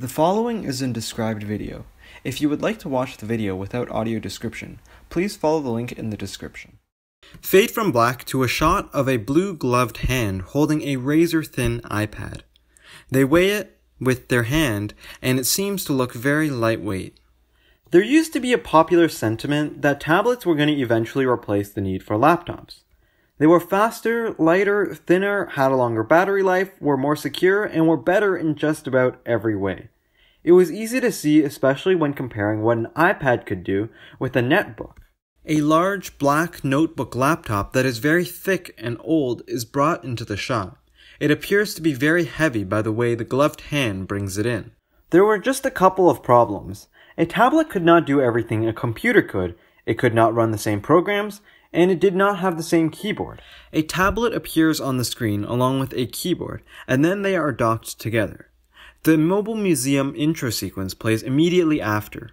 The following is in described video. If you would like to watch the video without audio description, please follow the link in the description. Fade from black to a shot of a blue gloved hand holding a razor thin iPad. They weigh it with their hand and it seems to look very lightweight. There used to be a popular sentiment that tablets were going to eventually replace the need for laptops. They were faster, lighter, thinner, had a longer battery life, were more secure, and were better in just about every way. It was easy to see, especially when comparing what an iPad could do with a netbook. A large black notebook laptop that is very thick and old is brought into the shop. It appears to be very heavy by the way the gloved hand brings it in. There were just a couple of problems. A tablet could not do everything a computer could. It could not run the same programs, and it did not have the same keyboard. A tablet appears on the screen along with a keyboard, and then they are docked together. The Mobile Museum intro sequence plays immediately after.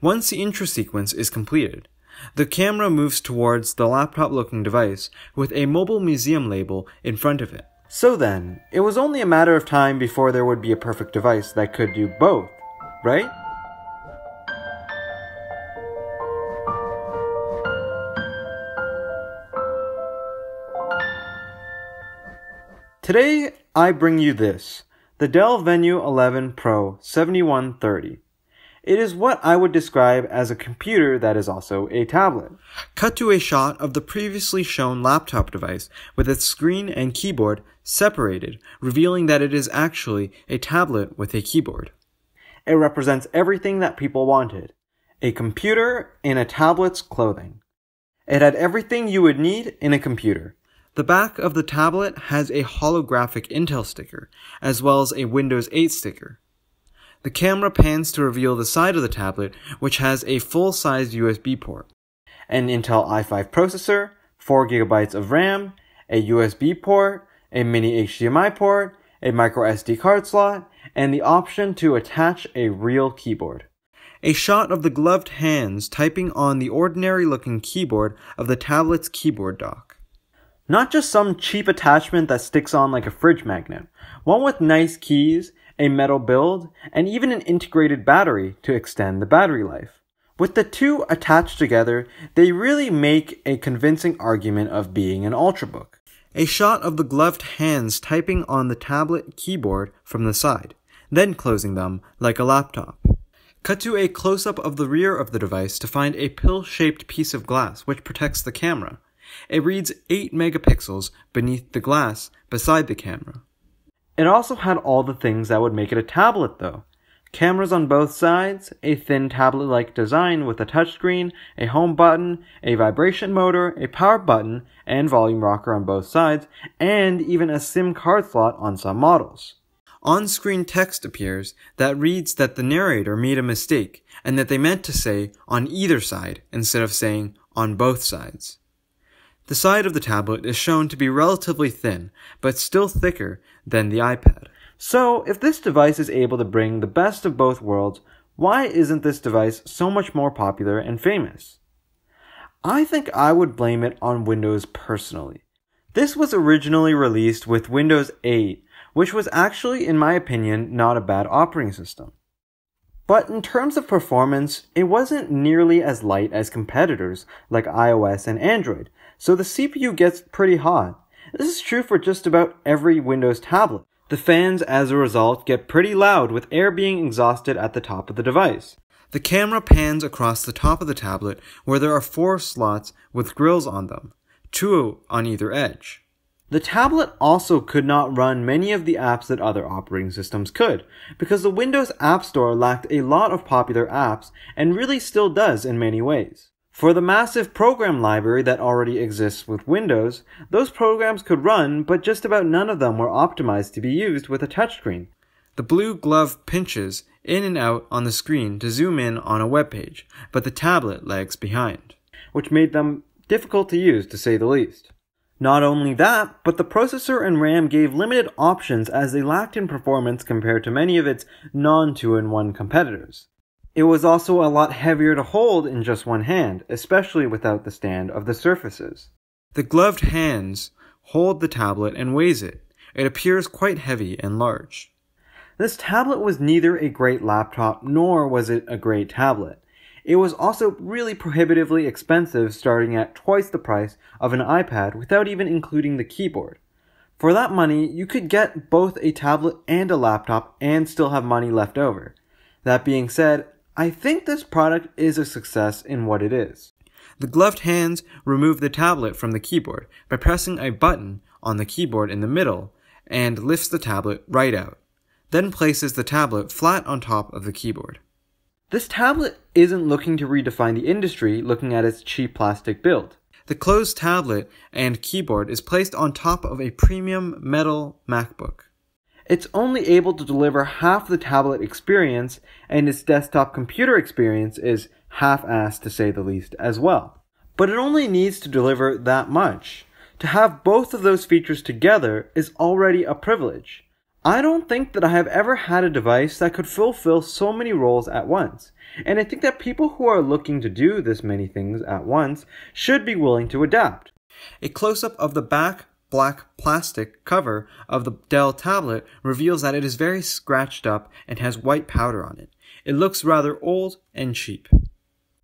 Once the intro sequence is completed, the camera moves towards the laptop looking device with a Mobile Museum label in front of it. So then, it was only a matter of time before there would be a perfect device that could do both, right? Today, I bring you this, the Dell Venue 11 Pro 7130. It is what I would describe as a computer that is also a tablet. Cut to a shot of the previously shown laptop device with its screen and keyboard separated, revealing that it is actually a tablet with a keyboard. It represents everything that people wanted. A computer in a tablet's clothing. It had everything you would need in a computer the back of the tablet has a holographic Intel sticker, as well as a Windows 8 sticker. The camera pans to reveal the side of the tablet, which has a full-sized USB port, an Intel i5 processor, 4GB of RAM, a USB port, a mini HDMI port, a micro SD card slot, and the option to attach a real keyboard. A shot of the gloved hands typing on the ordinary looking keyboard of the tablet's keyboard dock. Not just some cheap attachment that sticks on like a fridge magnet. One with nice keys, a metal build, and even an integrated battery to extend the battery life. With the two attached together, they really make a convincing argument of being an ultrabook. A shot of the gloved hands typing on the tablet keyboard from the side, then closing them like a laptop. Cut to a close-up of the rear of the device to find a pill-shaped piece of glass which protects the camera. It reads 8 megapixels beneath the glass beside the camera. It also had all the things that would make it a tablet though. Cameras on both sides, a thin tablet-like design with a touchscreen, a home button, a vibration motor, a power button, and volume rocker on both sides, and even a SIM card slot on some models. On-screen text appears that reads that the narrator made a mistake and that they meant to say on either side instead of saying on both sides. The side of the tablet is shown to be relatively thin, but still thicker than the iPad. So, if this device is able to bring the best of both worlds, why isn't this device so much more popular and famous? I think I would blame it on Windows personally. This was originally released with Windows 8, which was actually, in my opinion, not a bad operating system. But in terms of performance, it wasn't nearly as light as competitors like iOS and Android, so the CPU gets pretty hot. This is true for just about every Windows tablet. The fans, as a result, get pretty loud with air being exhausted at the top of the device. The camera pans across the top of the tablet where there are four slots with grills on them, two on either edge. The tablet also could not run many of the apps that other operating systems could, because the Windows App Store lacked a lot of popular apps and really still does in many ways. For the massive program library that already exists with Windows, those programs could run, but just about none of them were optimized to be used with a touchscreen. The blue glove pinches in and out on the screen to zoom in on a web page, but the tablet lags behind, which made them difficult to use to say the least. Not only that, but the processor and RAM gave limited options as they lacked in performance compared to many of its non 2-in-1 competitors. It was also a lot heavier to hold in just one hand, especially without the stand of the surfaces. The gloved hands hold the tablet and weighs it. It appears quite heavy and large. This tablet was neither a great laptop nor was it a great tablet. It was also really prohibitively expensive, starting at twice the price of an iPad without even including the keyboard. For that money, you could get both a tablet and a laptop and still have money left over. That being said, I think this product is a success in what it is. The gloved hands remove the tablet from the keyboard by pressing a button on the keyboard in the middle and lifts the tablet right out, then places the tablet flat on top of the keyboard. This tablet isn't looking to redefine the industry looking at its cheap plastic build. The closed tablet and keyboard is placed on top of a premium metal MacBook it's only able to deliver half the tablet experience, and its desktop computer experience is half-assed to say the least as well. But it only needs to deliver that much. To have both of those features together is already a privilege. I don't think that I have ever had a device that could fulfill so many roles at once, and I think that people who are looking to do this many things at once should be willing to adapt. A close-up of the back black plastic cover of the Dell tablet reveals that it is very scratched up and has white powder on it. It looks rather old and cheap.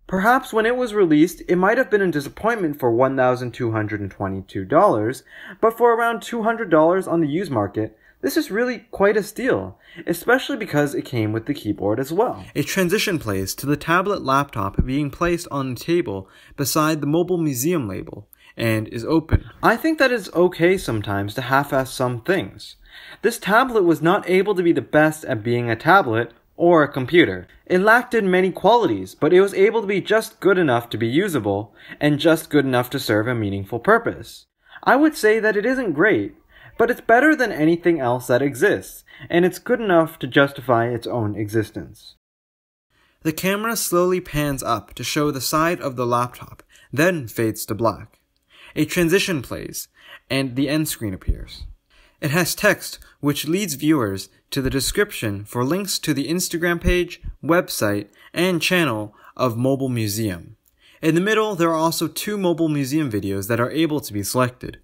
Perhaps when it was released, it might have been a disappointment for $1,222, but for around $200 on the used market, this is really quite a steal, especially because it came with the keyboard as well. A transition plays to the tablet laptop being placed on the table beside the mobile museum label, and is open. I think that it's okay sometimes to half-ass some things. This tablet was not able to be the best at being a tablet or a computer. It lacked in many qualities, but it was able to be just good enough to be usable and just good enough to serve a meaningful purpose. I would say that it isn't great, but it's better than anything else that exists, and it's good enough to justify its own existence. The camera slowly pans up to show the side of the laptop, then fades to black a transition plays, and the end screen appears. It has text which leads viewers to the description for links to the Instagram page, website, and channel of Mobile Museum. In the middle, there are also two Mobile Museum videos that are able to be selected.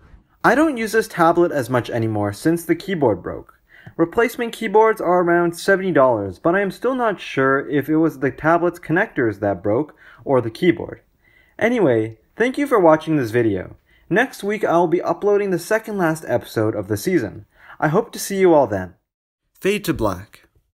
I don't use this tablet as much anymore since the keyboard broke. Replacement keyboards are around $70, but I am still not sure if it was the tablet's connectors that broke or the keyboard. Anyway, Thank you for watching this video. Next week I will be uploading the second last episode of the season. I hope to see you all then. Fade to Black